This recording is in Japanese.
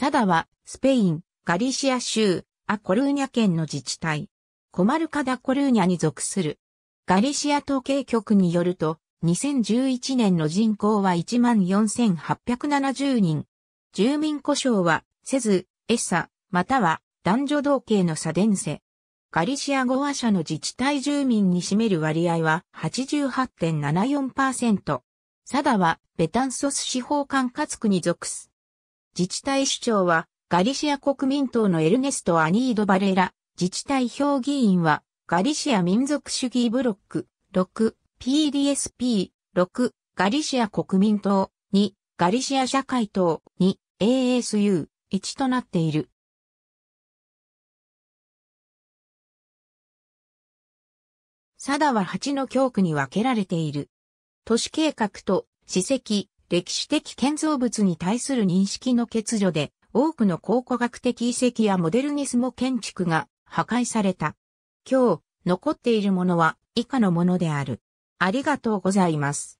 サダは、スペイン、ガリシア州、アコルーニャ県の自治体。コマルカダ・コルーニャに属する。ガリシア統計局によると、2011年の人口は14,870人。住民故障は、せず、エッサ、または、男女同系のサデンセ。ガリシア語話者の自治体住民に占める割合は88.74%。サダは、ベタンソス司法管轄区に属す。自治体首長は、ガリシア国民党のエルネスト・アニード・バレラ、自治体評議員は、ガリシア民族主義ブロック、6、PDSP、6、ガリシア国民党、2、ガリシア社会党、2、ASU、1となっている。サダは8の教区に分けられている。都市計画と史跡、歴史的建造物に対する認識の欠如で、多くの考古学的遺跡やモデルニスモ建築が破壊された。今日、残っているものは以下のものである。ありがとうございます。